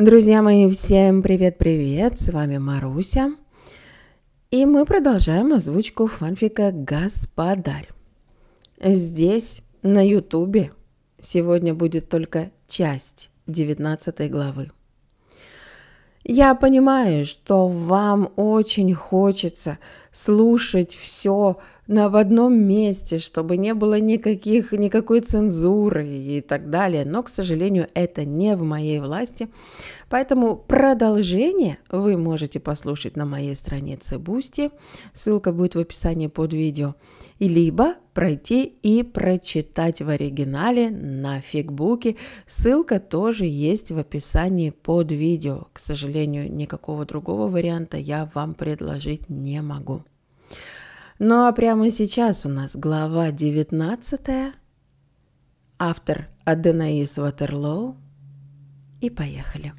Друзья мои, всем привет-привет! С вами Маруся. И мы продолжаем озвучку фанфика «Господарь». Здесь, на Ютубе, сегодня будет только часть 19 главы. Я понимаю, что вам очень хочется слушать все, на, в одном месте, чтобы не было никаких, никакой цензуры и так далее. Но, к сожалению, это не в моей власти. Поэтому продолжение вы можете послушать на моей странице Бусти. Ссылка будет в описании под видео. И либо пройти и прочитать в оригинале на фигбуке. Ссылка тоже есть в описании под видео. К сожалению, никакого другого варианта я вам предложить не могу. Ну а прямо сейчас у нас глава 19. Автор Аденаис Ватерлоу. И поехали.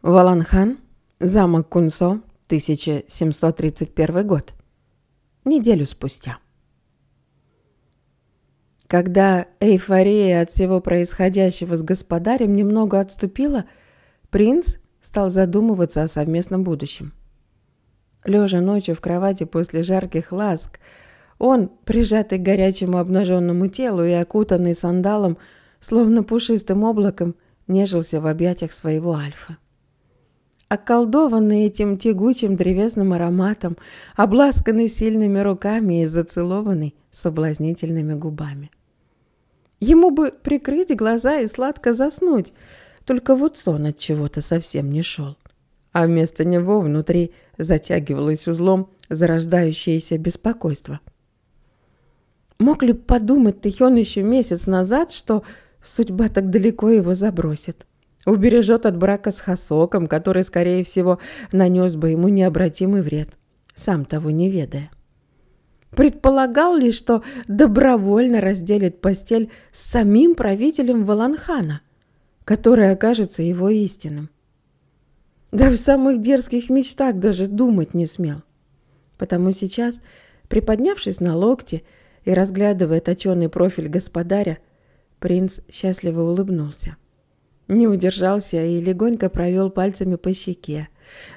Валанхан, замок Кунсо, 1731 год. Неделю спустя. Когда эйфория от всего происходящего с господарем немного отступила, принц стал задумываться о совместном будущем – Лежа ночью в кровати после жарких ласк, он, прижатый к горячему обнаженному телу и окутанный сандалом, словно пушистым облаком, нежился в объятиях своего альфа. Околдованный этим тягучим древесным ароматом, обласканный сильными руками и зацелованный соблазнительными губами. Ему бы прикрыть глаза и сладко заснуть, только вот сон от чего-то совсем не шел а вместо него внутри затягивалось узлом зарождающееся беспокойство. Мог ли подумать Тихон еще месяц назад, что судьба так далеко его забросит? Убережет от брака с Хасоком, который, скорее всего, нанес бы ему необратимый вред, сам того не ведая. Предполагал ли, что добровольно разделит постель с самим правителем Валанхана, который окажется его истинным? Да в самых дерзких мечтах даже думать не смел. Потому сейчас, приподнявшись на локте и разглядывая точеный профиль господаря, принц счастливо улыбнулся. Не удержался и легонько провел пальцами по щеке,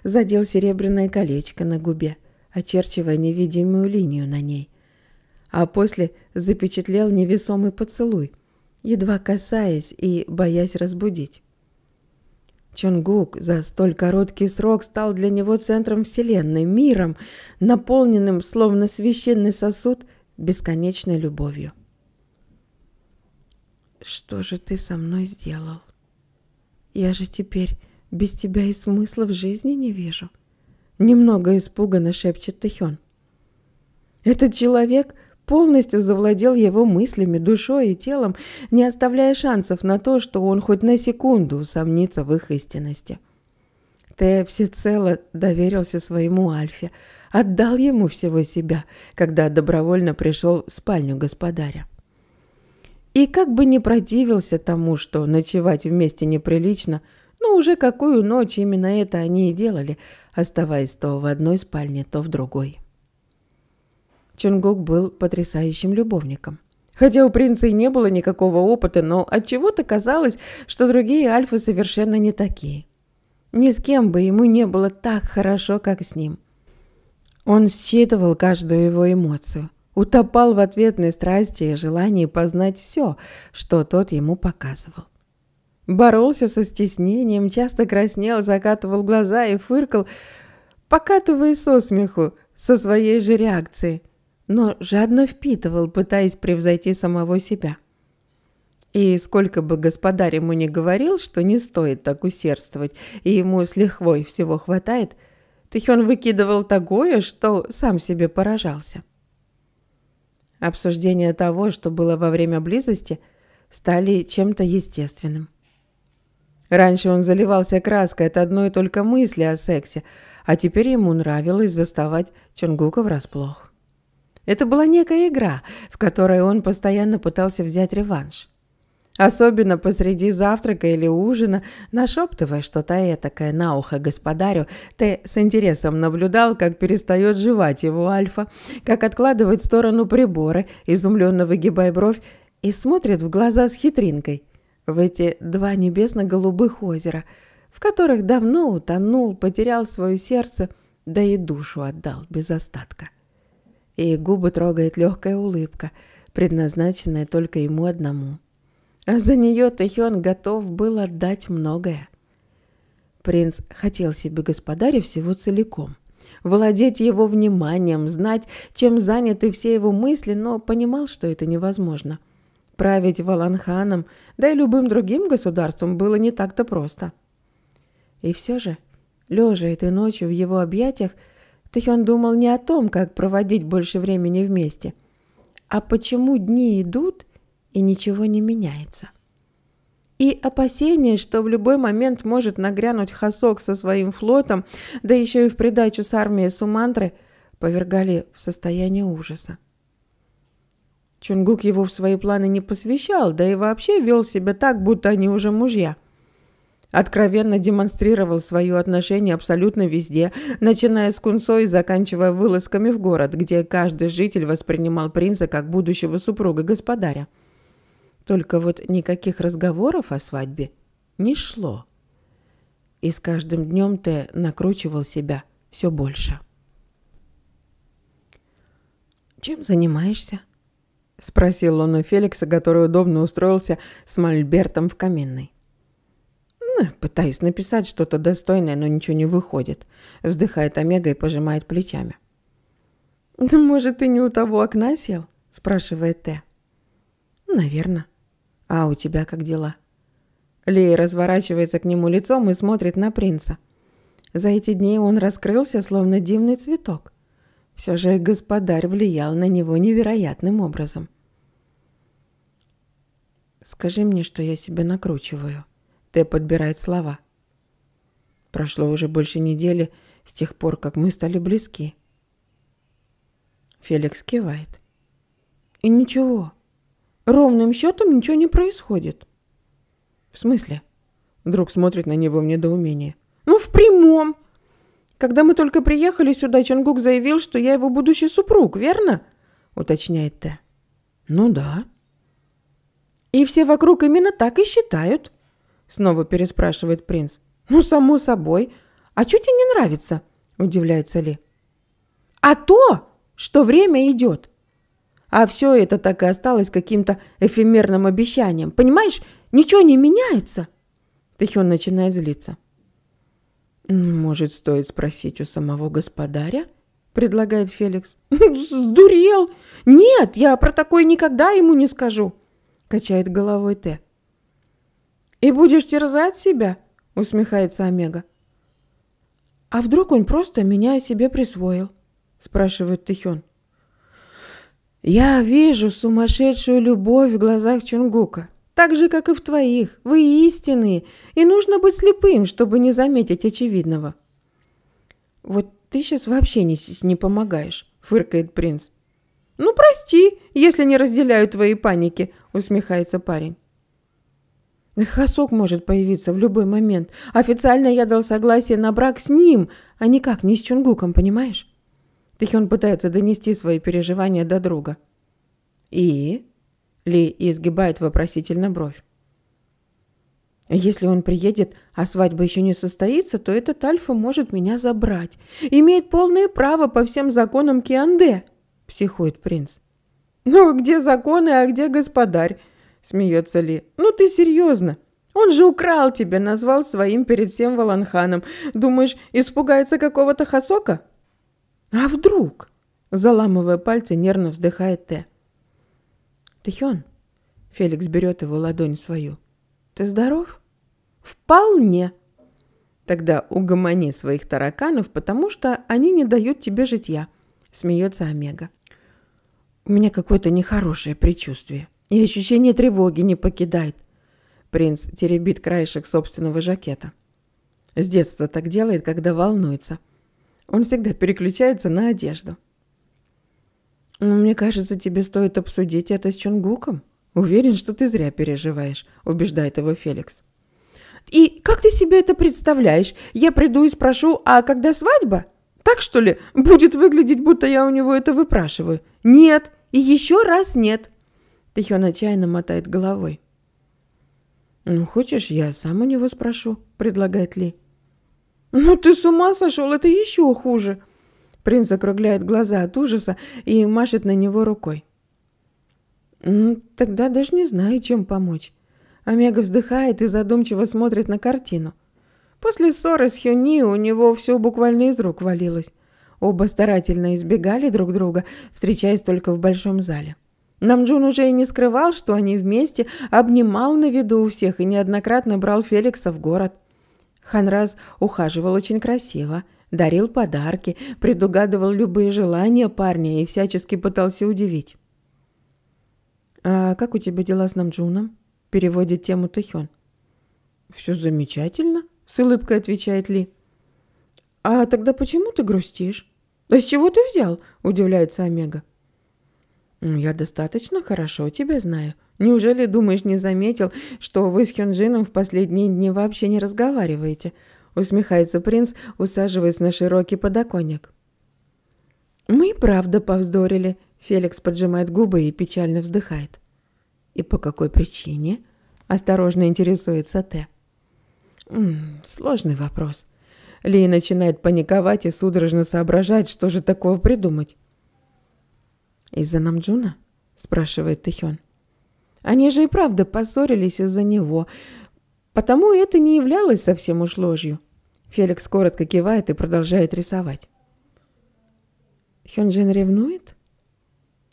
задел серебряное колечко на губе, очерчивая невидимую линию на ней. А после запечатлел невесомый поцелуй, едва касаясь и боясь разбудить. Чонгук за столь короткий срок стал для него центром вселенной, миром, наполненным, словно священный сосуд, бесконечной любовью. «Что же ты со мной сделал? Я же теперь без тебя и смысла в жизни не вижу», — немного испуганно шепчет Тэхён. «Этот человек полностью завладел его мыслями, душой и телом, не оставляя шансов на то, что он хоть на секунду усомнится в их истинности. Тея всецело доверился своему Альфе, отдал ему всего себя, когда добровольно пришел в спальню господаря. И как бы не противился тому, что ночевать вместе неприлично, но уже какую ночь именно это они и делали, оставаясь то в одной спальне, то в другой. Чунгук был потрясающим любовником. Хотя у принца и не было никакого опыта, но отчего-то казалось, что другие альфы совершенно не такие. Ни с кем бы ему не было так хорошо, как с ним. Он считывал каждую его эмоцию, утопал в ответной страсти и желании познать все, что тот ему показывал. Боролся со стеснением, часто краснел, закатывал глаза и фыркал, покатывая со смеху со своей же реакцией – но жадно впитывал, пытаясь превзойти самого себя. И сколько бы господарь ему ни говорил, что не стоит так усердствовать, и ему с лихвой всего хватает, Тихён выкидывал такое, что сам себе поражался. Обсуждение того, что было во время близости, стали чем-то естественным. Раньше он заливался краской от одной только мысли о сексе, а теперь ему нравилось заставать Чонгука врасплох. Это была некая игра, в которой он постоянно пытался взять реванш. Особенно посреди завтрака или ужина, нашептывая что-то этакое на ухо господарю, ты с интересом наблюдал, как перестает жевать его альфа, как откладывает в сторону приборы, изумленно выгибая бровь, и смотрит в глаза с хитринкой в эти два небесно-голубых озера, в которых давно утонул, потерял свое сердце, да и душу отдал без остатка и губы трогает легкая улыбка, предназначенная только ему одному. А за нее Тэхён готов был отдать многое. Принц хотел себе господаря всего целиком. Владеть его вниманием, знать, чем заняты все его мысли, но понимал, что это невозможно. Править Валанханом, да и любым другим государством было не так-то просто. И все же, лежа этой ночью в его объятиях, Тэхён думал не о том, как проводить больше времени вместе, а почему дни идут и ничего не меняется. И опасение, что в любой момент может нагрянуть Хасок со своим флотом, да еще и в придачу с армией Сумантры, повергали в состояние ужаса. Чунгук его в свои планы не посвящал, да и вообще вел себя так, будто они уже мужья – Откровенно демонстрировал свое отношение абсолютно везде, начиная с Кунсо и заканчивая вылазками в город, где каждый житель воспринимал принца как будущего супруга-господаря. Только вот никаких разговоров о свадьбе не шло. И с каждым днем ты накручивал себя все больше. «Чем занимаешься?» — спросил он у Феликса, который удобно устроился с мольбертом в каминной. Пытаюсь написать что-то достойное, но ничего не выходит. Вздыхает Омега и пожимает плечами. «Может, ты не у того окна сел?» – спрашивает Т. «Наверно. А у тебя как дела?» Лея разворачивается к нему лицом и смотрит на принца. За эти дни он раскрылся, словно дивный цветок. Все же господарь влиял на него невероятным образом. «Скажи мне, что я себя накручиваю», Т подбирает слова. Прошло уже больше недели с тех пор, как мы стали близки. Феликс кивает. И ничего. Ровным счетом ничего не происходит. В смысле? Друг смотрит на него в недоумении. Ну, в прямом. Когда мы только приехали сюда, Чонгук заявил, что я его будущий супруг, верно? Уточняет Т. Ну да. И все вокруг именно так и считают. – снова переспрашивает принц. «Ну, само собой. А что тебе не нравится?» – удивляется Ли. «А то, что время идет. А все это так и осталось каким-то эфемерным обещанием. Понимаешь, ничего не меняется!» Тихон начинает злиться. «Может, стоит спросить у самого господаря?» – предлагает Феликс. «Сдурел! Нет, я про такое никогда ему не скажу!» – качает головой Т и будешь терзать себя?» – усмехается Омега. «А вдруг он просто меня себе присвоил?» – спрашивает Тихён. «Я вижу сумасшедшую любовь в глазах Чунгука, так же, как и в твоих. Вы истинные, и нужно быть слепым, чтобы не заметить очевидного». «Вот ты сейчас вообще не, не помогаешь», – фыркает принц. «Ну, прости, если не разделяю твои паники», – усмехается парень. Хасок может появиться в любой момент. Официально я дал согласие на брак с ним, а никак не с Чунгуком, понимаешь? Тэхён пытается донести свои переживания до друга. «И?» – Ли изгибает вопросительно бровь. «Если он приедет, а свадьба еще не состоится, то этот Альфа может меня забрать. Имеет полное право по всем законам Кианде», – психует принц. «Ну, где законы, а где господарь?» смеется Ли. «Ну ты серьезно? Он же украл тебя, назвал своим перед всем Валанханом. Думаешь, испугается какого-то хасока?» «А вдруг?» – заламывая пальцы, нервно вздыхает Т. «Тихен», – Феликс берет его ладонь свою, – «ты здоров?» «Вполне». «Тогда угомони своих тараканов, потому что они не дают тебе житья», – смеется Омега. «У меня какое-то нехорошее предчувствие» и ощущение тревоги не покидает. Принц теребит краешек собственного жакета. С детства так делает, когда волнуется. Он всегда переключается на одежду. «Ну, «Мне кажется, тебе стоит обсудить это с Чунгуком. Уверен, что ты зря переживаешь», – убеждает его Феликс. «И как ты себе это представляешь? Я приду и спрошу, а когда свадьба? Так, что ли, будет выглядеть, будто я у него это выпрашиваю? Нет, и еще раз нет. Тихион отчаянно мотает головой. «Ну, хочешь, я сам у него спрошу», — предлагает Ли. «Ну ты с ума сошел, это еще хуже!» Принц округляет глаза от ужаса и машет на него рукой. «Тогда даже не знаю, чем помочь». Омега вздыхает и задумчиво смотрит на картину. После ссоры с Хюни у него все буквально из рук валилось. Оба старательно избегали друг друга, встречаясь только в большом зале. Намджун уже и не скрывал, что они вместе, обнимал на виду у всех и неоднократно брал Феликса в город. Ханраз ухаживал очень красиво, дарил подарки, предугадывал любые желания парня и всячески пытался удивить. «А как у тебя дела с Намджуном?» – переводит тему Тэхён. «Все замечательно», – с улыбкой отвечает Ли. «А тогда почему ты грустишь?» «Да с чего ты взял?» – удивляется Омега. «Я достаточно хорошо тебя знаю. Неужели, думаешь, не заметил, что вы с Хюнджином в последние дни вообще не разговариваете?» Усмехается принц, усаживаясь на широкий подоконник. «Мы правда повздорили», — Феликс поджимает губы и печально вздыхает. «И по какой причине?» — осторожно интересуется Т. М -м, «Сложный вопрос». Лей начинает паниковать и судорожно соображать, что же такого придумать. «Из-за Намджуна?» – спрашивает Тэхён. «Они же и правда поссорились из-за него, потому это не являлось совсем уж ложью». Феликс коротко кивает и продолжает рисовать. «Хёнджин ревнует?»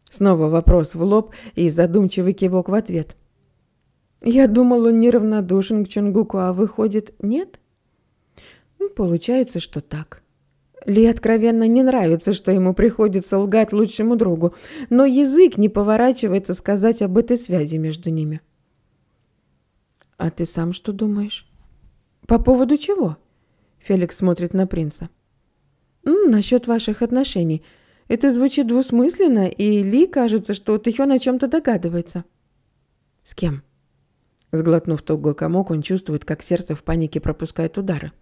Снова вопрос в лоб и задумчивый кивок в ответ. «Я думал, он неравнодушен к Чунгуку, а выходит, нет?» «Получается, что так». Ли откровенно не нравится, что ему приходится лгать лучшему другу, но язык не поворачивается сказать об этой связи между ними. «А ты сам что думаешь?» «По поводу чего?» Феликс смотрит на принца. Ну, «Насчет ваших отношений. Это звучит двусмысленно, и Ли кажется, что Тэхён о чем-то догадывается». «С кем?» Сглотнув тугой комок, он чувствует, как сердце в панике пропускает удары.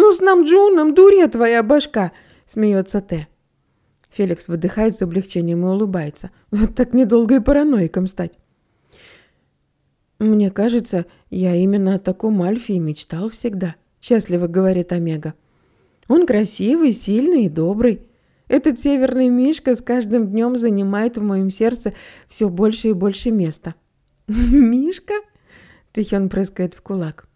«Ну, с нам Джуном, дуре твоя башка!» – смеется Т. Феликс выдыхает с облегчением и улыбается. Вот так недолго и параноиком стать. «Мне кажется, я именно о таком Альфе и мечтал всегда», – счастливо говорит Омега. «Он красивый, сильный и добрый. Этот северный мишка с каждым днем занимает в моем сердце все больше и больше места». «Мишка?» – Тихон прыскает в кулак.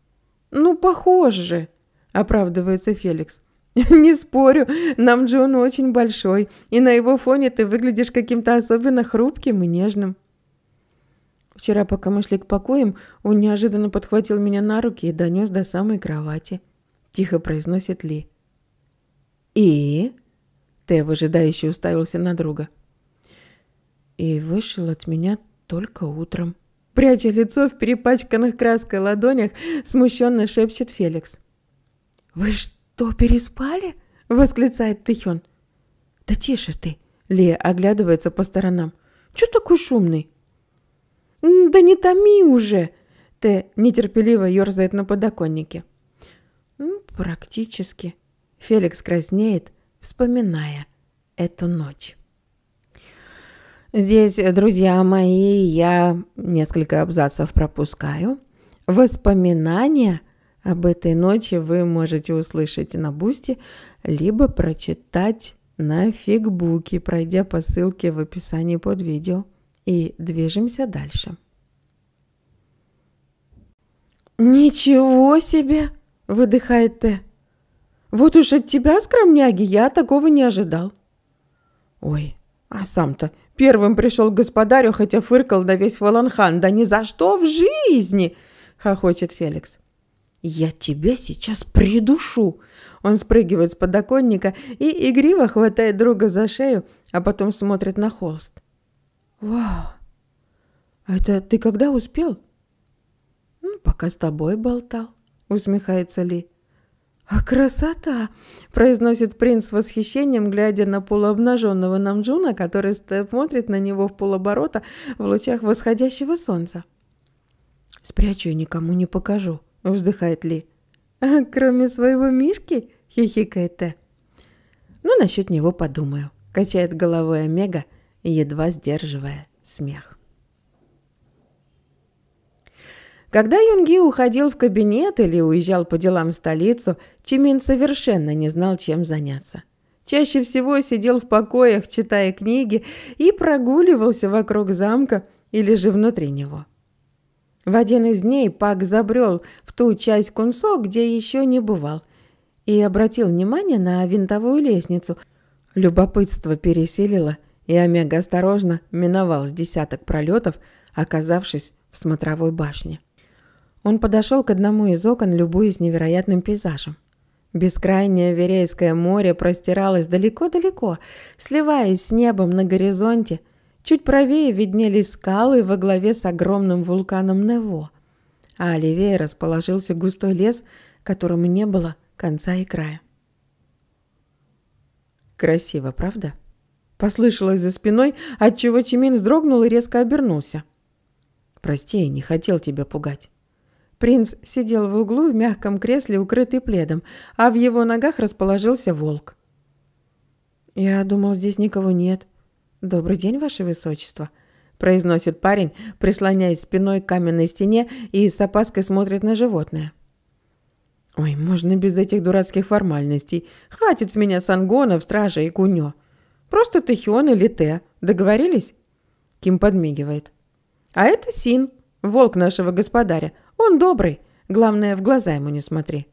«Ну, похож же!» – оправдывается Феликс. «Не спорю, нам Джон очень большой, и на его фоне ты выглядишь каким-то особенно хрупким и нежным». Вчера, пока мы шли к покоям, он неожиданно подхватил меня на руки и донес до самой кровати. Тихо произносит Ли. «И?» Тэ выжидающе уставился на друга. И вышел от меня только утром. Пряча лицо в перепачканных краской ладонях, смущенно шепчет Феликс. «Вы что, переспали?» – восклицает Тихон. «Да тише ты!» – Лея оглядывается по сторонам. «Чё такой шумный?» «Да не томи уже!» – Тэ нетерпеливо ёрзает на подоконнике. «Ну, практически». Феликс краснеет, вспоминая эту ночь. Здесь, друзья мои, я несколько абзацев пропускаю. Воспоминания – об этой ночи вы можете услышать на Бусти, либо прочитать на фигбуке, пройдя по ссылке в описании под видео. И движемся дальше. «Ничего себе!» – выдыхает Т. «Вот уж от тебя, скромняги, я такого не ожидал». «Ой, а сам-то первым пришел к господарю, хотя фыркал на весь Валанхан. Да ни за что в жизни!» – хохочет Феликс. «Я тебя сейчас придушу!» Он спрыгивает с подоконника и игриво хватает друга за шею, а потом смотрит на холст. «Вау! Это ты когда успел?» «Ну, пока с тобой болтал», — усмехается Ли. «А красота!» – произносит принц с восхищением, глядя на полуобнаженного Намджуна, который смотрит на него в полоборота в лучах восходящего солнца. «Спрячу и никому не покажу», – вздыхает Ли. «А кроме своего Мишки?» – хихикает Т. «Ну, насчет него подумаю», – качает головой Омега, едва сдерживая смех. Когда Юнги уходил в кабинет или уезжал по делам в столицу, Чимин совершенно не знал, чем заняться. Чаще всего сидел в покоях, читая книги, и прогуливался вокруг замка или же внутри него – в один из дней Пак забрел в ту часть Кунсо, где еще не бывал, и обратил внимание на винтовую лестницу. Любопытство переселило, и Омега осторожно миновал с десяток пролетов, оказавшись в смотровой башне. Он подошел к одному из окон, любуясь невероятным пейзажем. Бескрайнее Верейское море простиралось далеко-далеко, сливаясь с небом на горизонте – Чуть правее виднелись скалы во главе с огромным вулканом Нево, а левее расположился густой лес, которому не было конца и края. «Красиво, правда?» Послышалось за спиной, отчего Чимин вздрогнул и резко обернулся. «Прости, я не хотел тебя пугать». Принц сидел в углу в мягком кресле, укрытый пледом, а в его ногах расположился волк. «Я думал, здесь никого нет», «Добрый день, Ваше Высочество», – произносит парень, прислоняясь спиной к каменной стене и с опаской смотрит на животное. «Ой, можно без этих дурацких формальностей. Хватит с меня сангонов, стражей и кунё. Просто Техион или Те. Договорились?» Ким подмигивает. «А это Син, волк нашего господаря. Он добрый. Главное, в глаза ему не смотри».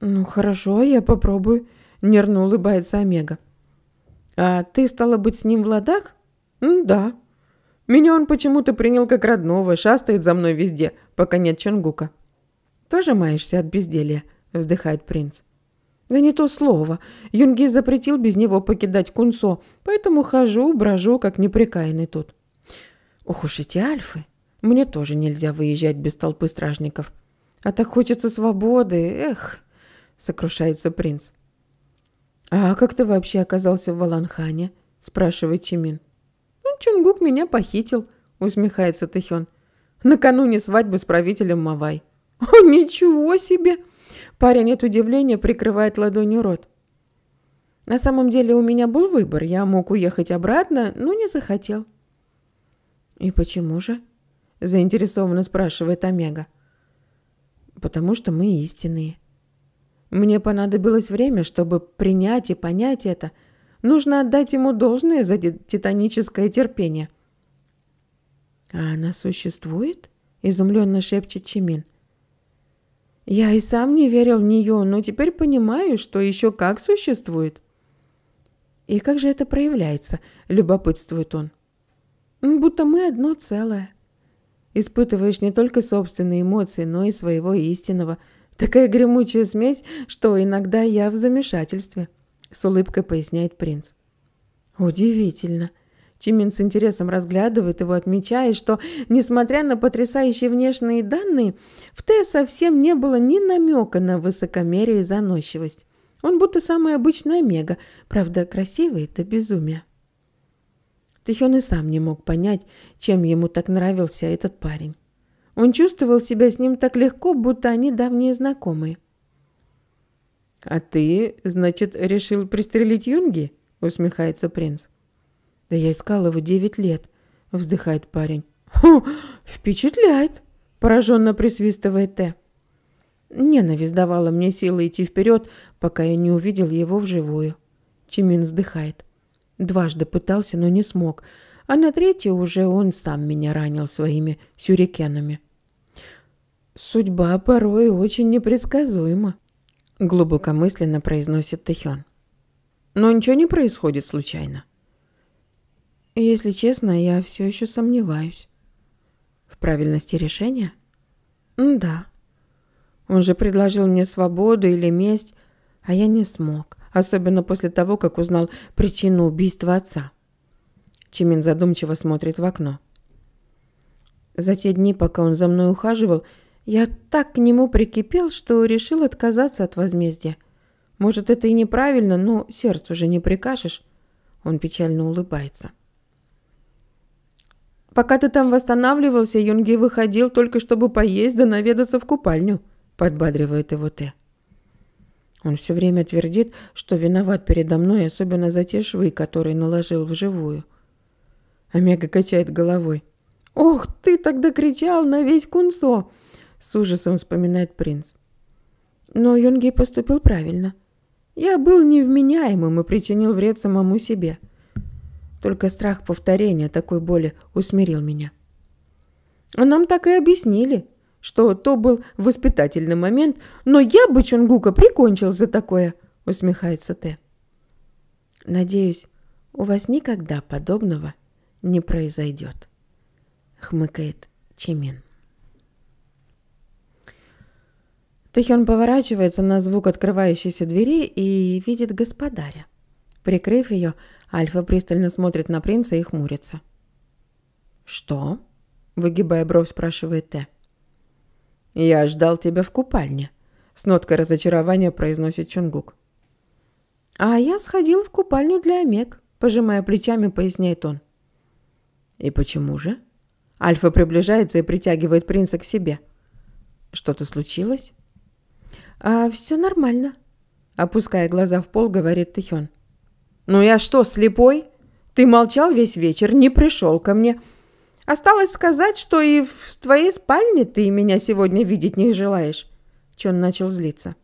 «Ну, хорошо, я попробую», – нервно улыбается Омега. «А ты, стала быть, с ним в ладах?» «Да». «Меня он почему-то принял как родного, шастает за мной везде, пока нет Чонгука». «Тоже маешься от безделья?» – вздыхает принц. «Да не то слово. Юнги запретил без него покидать Кунсо, поэтому хожу, брожу, как неприкаянный тут». «Ох уж эти альфы! Мне тоже нельзя выезжать без толпы стражников. А так хочется свободы, эх!» – сокрушается принц. «А как ты вообще оказался в Валанхане?» – спрашивает Чимин. «Ну, Чунгук меня похитил», – усмехается Тэхён. «Накануне свадьбы с правителем Мавай». «О, ничего себе!» Парень от удивления прикрывает ладонью рот. «На самом деле у меня был выбор. Я мог уехать обратно, но не захотел». «И почему же?» – заинтересованно спрашивает Омега. «Потому что мы истинные», мне понадобилось время, чтобы принять и понять это. Нужно отдать ему должное за титаническое терпение. «А она существует?» – изумленно шепчет Чимин. «Я и сам не верил в нее, но теперь понимаю, что еще как существует». «И как же это проявляется?» – любопытствует он. «Будто мы одно целое». Испытываешь не только собственные эмоции, но и своего истинного – Такая гремучая смесь, что иногда я в замешательстве», — с улыбкой поясняет принц. «Удивительно». Чимин с интересом разглядывает его, отмечая, что, несмотря на потрясающие внешние данные, в Т совсем не было ни намека на высокомерие и заносчивость. Он будто самый обычный омега, правда, красивый это безумие. Тихон и сам не мог понять, чем ему так нравился этот парень. Он чувствовал себя с ним так легко, будто они давние знакомые. «А ты, значит, решил пристрелить Юнги?» – усмехается принц. «Да я искал его девять лет», – вздыхает парень. Хо, впечатляет!» – пораженно присвистывает Т. Ненависть давала мне силы идти вперед, пока я не увидел его вживую. Чимин вздыхает. Дважды пытался, но не смог, а на третье уже он сам меня ранил своими сюрикенами. Судьба порой очень непредсказуема, глубокомысленно произносит Тэхён. Но ничего не происходит случайно. Если честно, я все еще сомневаюсь. В правильности решения? да. Он же предложил мне свободу или месть, а я не смог, особенно после того, как узнал причину убийства отца. Чимин задумчиво смотрит в окно. За те дни, пока он за мной ухаживал, я так к нему прикипел, что решил отказаться от возмездия. Может, это и неправильно, но сердце уже не прикажешь. Он печально улыбается. Пока ты там восстанавливался, Юнги выходил только чтобы поесть да наведаться в купальню, подбадривает его Т. Он все время твердит, что виноват передо мной, особенно за те швы, которые наложил вживую. Омега качает головой. «Ох, ты тогда кричал на весь кунсо!» С ужасом вспоминает принц. Но Юнги поступил правильно. Я был невменяемым и причинил вред самому себе. Только страх повторения такой боли усмирил меня. А нам так и объяснили, что то был воспитательный момент, но я бы Чунгука прикончил за такое, усмехается Т. Надеюсь, у вас никогда подобного не произойдет, хмыкает Чемин. Тэхён поворачивается на звук открывающейся двери и видит господаря. Прикрыв ее, Альфа пристально смотрит на принца и хмурится. «Что?» – выгибая бровь, спрашивает Т. «Я ждал тебя в купальне», – с ноткой разочарования произносит Чунгук. «А я сходил в купальню для Омег», – пожимая плечами, поясняет он. «И почему же?» Альфа приближается и притягивает принца к себе. «Что-то случилось?» «А все нормально», – опуская глаза в пол, говорит Тихён. «Ну я что, слепой? Ты молчал весь вечер, не пришел ко мне. Осталось сказать, что и в твоей спальне ты меня сегодня видеть не желаешь». Чон начал злиться.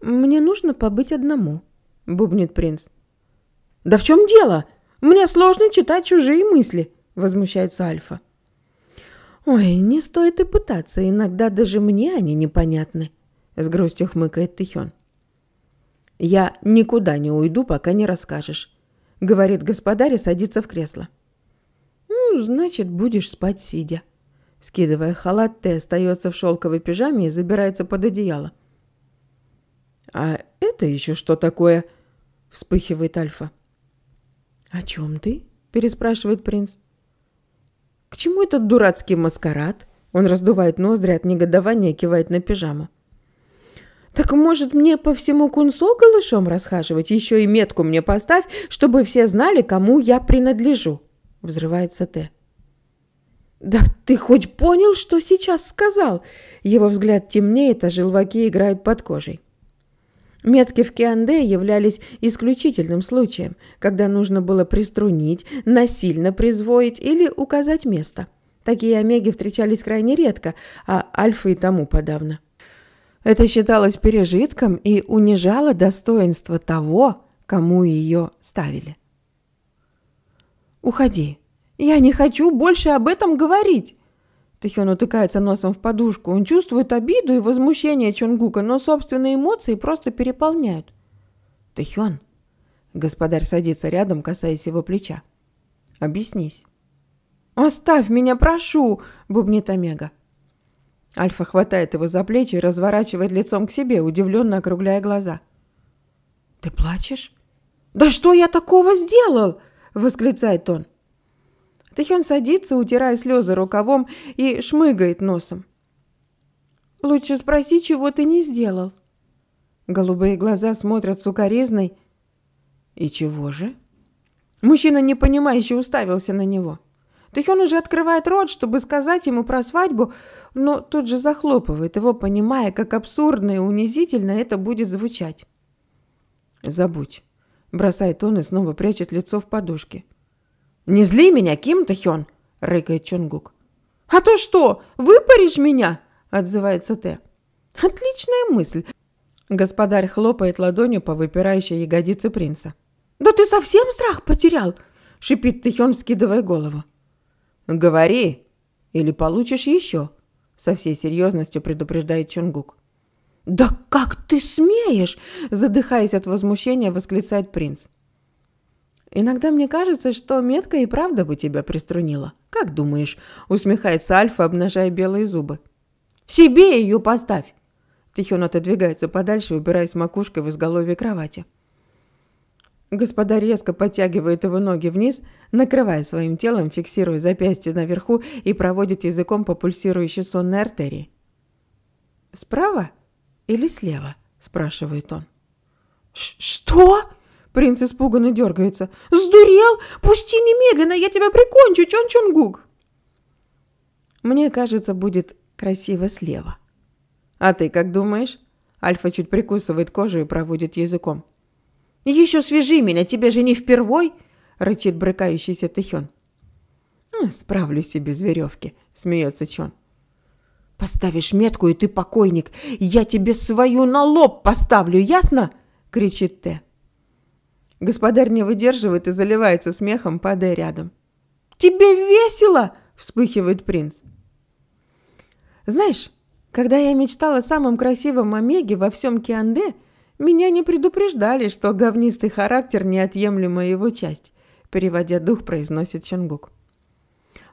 «Мне нужно побыть одному», – бубнит принц. «Да в чем дело? Мне сложно читать чужие мысли», – возмущается Альфа. «Ой, не стоит и пытаться, иногда даже мне они непонятны», – с грустью хмыкает Тихён. «Я никуда не уйду, пока не расскажешь», – говорит господарь и садится в кресло. «Ну, значит, будешь спать сидя». Скидывая халат, Тэ остается в шелковой пижаме и забирается под одеяло. «А это еще что такое?» – вспыхивает Альфа. «О чем ты?» – переспрашивает принц. «К чему этот дурацкий маскарад?» Он раздувает ноздри от негодования и кивает на пижаму. Так может мне по всему кунсо голышом расхаживать? Еще и метку мне поставь, чтобы все знали, кому я принадлежу!» Взрывается Т. «Да ты хоть понял, что сейчас сказал?» Его взгляд темнеет, а желваки играют под кожей. Метки в Кианде являлись исключительным случаем, когда нужно было приструнить, насильно призвоить или указать место. Такие омеги встречались крайне редко, а альфы и тому подавно. Это считалось пережитком и унижало достоинство того, кому ее ставили. «Уходи. Я не хочу больше об этом говорить!» Тэхён утыкается носом в подушку. Он чувствует обиду и возмущение Чунгука, но собственные эмоции просто переполняют. «Тэхён!» Господарь садится рядом, касаясь его плеча. «Объяснись». «Оставь меня, прошу!» – бубнит Омега. Альфа хватает его за плечи и разворачивает лицом к себе, удивленно округляя глаза. «Ты плачешь?» «Да что я такого сделал?» – восклицает он. Тэхён садится, утирая слезы рукавом и шмыгает носом. «Лучше спроси, чего ты не сделал». Голубые глаза смотрят с «И чего же?» Мужчина непонимающе уставился на него. «Да». Тахен уже открывает рот, чтобы сказать ему про свадьбу, но тут же захлопывает его, понимая, как абсурдно и унизительно это будет звучать. «Забудь», – бросает он и снова прячет лицо в подушке. «Не зли меня, Ким Тахен!» – рыкает Чонгук. «А то что, выпаришь меня?» – отзывается Тэ. «Отличная мысль!» Господарь хлопает ладонью по выпирающей ягодице принца. «Да ты совсем страх потерял?» – шипит Тэхён, скидывая голову. «Говори, или получишь еще», — со всей серьезностью предупреждает Чунгук. «Да как ты смеешь!» – задыхаясь от возмущения, восклицает принц. «Иногда мне кажется, что метка и правда бы тебя приструнила. Как думаешь?» – усмехается Альфа, обнажая белые зубы. «Себе ее поставь!» Тихон отодвигается подальше, убираясь макушкой в изголовье кровати. Господа резко подтягивает его ноги вниз, накрывая своим телом, фиксируя запястье наверху и проводит языком по пульсирующей сонной артерии. «Справа или слева?» – спрашивает он. «Что?» Принц испуганно дергается. «Сдурел? Пусти немедленно, я тебя прикончу, Чон Чунгук!» «Мне кажется, будет красиво слева». «А ты как думаешь?» Альфа чуть прикусывает кожу и проводит языком. «Еще свяжи меня, тебе же не впервой!» – рычит брыкающийся Тэхён. «А, «Справлюсь и без веревки», – смеется Чон. «Поставишь метку, и ты покойник. Я тебе свою на лоб поставлю, ясно?» – кричит Тэ. Господарь не выдерживает и заливается смехом, падая рядом. «Тебе весело!» – вспыхивает принц. «Знаешь, когда я мечтала о самом красивом омеге во всем Кианде, меня не предупреждали, что говнистый характер – неотъемлемая его часть», – переводя дух, произносит Чонгук.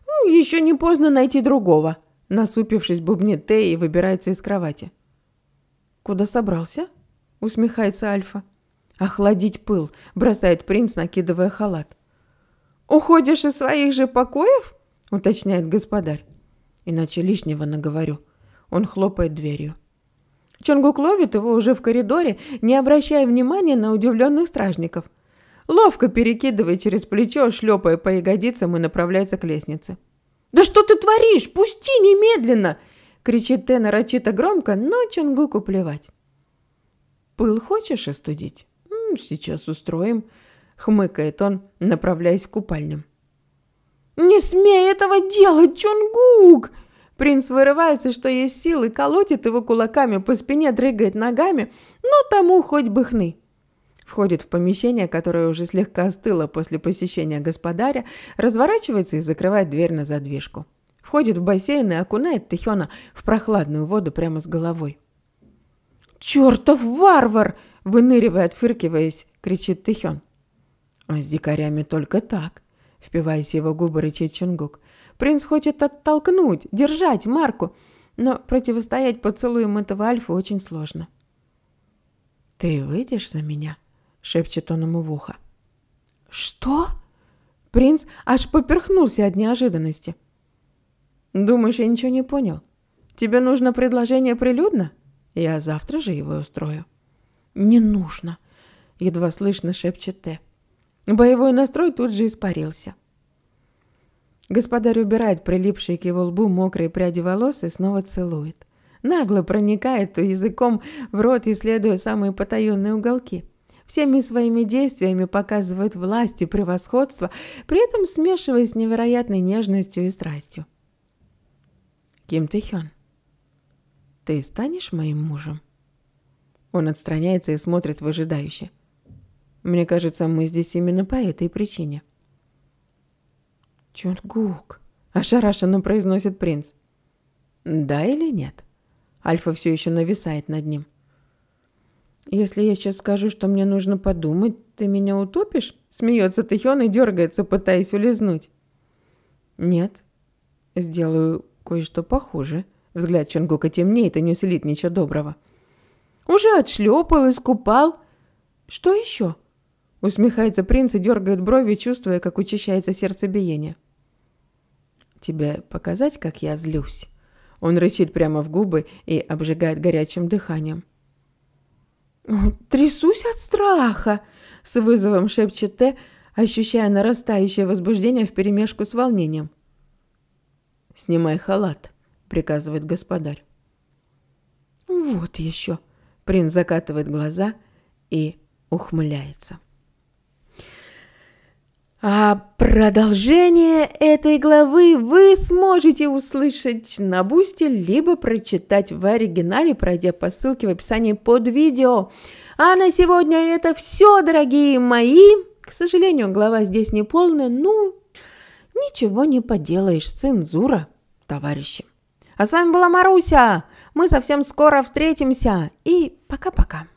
«Ну, еще не поздно найти другого», – насупившись, бубнит Тэ и выбирается из кровати. «Куда собрался?» – усмехается Альфа. «Охладить пыл», – бросает принц, накидывая халат. «Уходишь из своих же покоев?» – уточняет господарь. «Иначе лишнего наговорю». Он хлопает дверью. Чонгук ловит его уже в коридоре, не обращая внимания на удивленных стражников. Ловко перекидывая через плечо, шлепая по ягодицам и направляется к лестнице. «Да что ты творишь? Пусти немедленно!» Кричит Тэ нарочито громко, но Чонгуку плевать. «Пыл хочешь остудить? Сейчас устроим», — хмыкает он, направляясь к купальням. «Не смей этого делать, Чонгук!» Принц вырывается, что есть силы, колотит его кулаками, по спине дрыгает ногами, но тому хоть бы хны. Входит в помещение, которое уже слегка остыло после посещения господаря, разворачивается и закрывает дверь на задвижку. Входит в бассейн и окунает Тихона в прохладную воду прямо с головой. Чёртов варвар!» – выныривая, отфыркиваясь, кричит Тихён. «А «С дикарями только так», – впиваясь его губы, рычит Чунгук. Принц хочет оттолкнуть, держать Марку, но противостоять поцелуям этого Альфа очень сложно. «Ты выйдешь за меня?» — шепчет он ему в ухо. «Что?» Принц аж поперхнулся от неожиданности. «Думаешь, я ничего не понял? Тебе нужно предложение прилюдно? Я завтра же его устрою». «Не нужно», — едва слышно шепчет Т. Боевой настрой тут же испарился. Господарь убирает прилипшие к его лбу мокрые пряди волос и снова целует. Нагло проникает языком в рот, исследуя самые потаенные уголки. Всеми своими действиями показывает власть и превосходство, при этом смешиваясь с невероятной нежностью и страстью. «Ким Тэхён, ты станешь моим мужем?» Он отстраняется и смотрит выжидающе. «Мне кажется, мы здесь именно по этой причине». «Чонгук!» – ошарашенно произносит принц. «Да или нет?» Альфа все еще нависает над ним. «Если я сейчас скажу, что мне нужно подумать, ты меня утопишь?» Смеется Тахион и дергается, пытаясь улизнуть. «Нет. Сделаю кое-что похуже». Взгляд Чонгука темнеет и не усилит ничего доброго. «Уже отшлепал, искупал. Что еще?» Усмехается принц и дергает брови, чувствуя, как учащается сердцебиение. Тебе показать, как я злюсь?» Он рычит прямо в губы и обжигает горячим дыханием. «Трясусь от страха!» – с вызовом шепчет Т, ощущая нарастающее возбуждение вперемешку с волнением. «Снимай халат», – приказывает господарь. «Вот еще!» – принц закатывает глаза и ухмыляется. А продолжение этой главы вы сможете услышать на Бусте, либо прочитать в оригинале, пройдя по ссылке в описании под видео. А на сегодня это все, дорогие мои. К сожалению, глава здесь не полная, ну, ничего не поделаешь, цензура, товарищи. А с вами была Маруся. Мы совсем скоро встретимся. И пока-пока.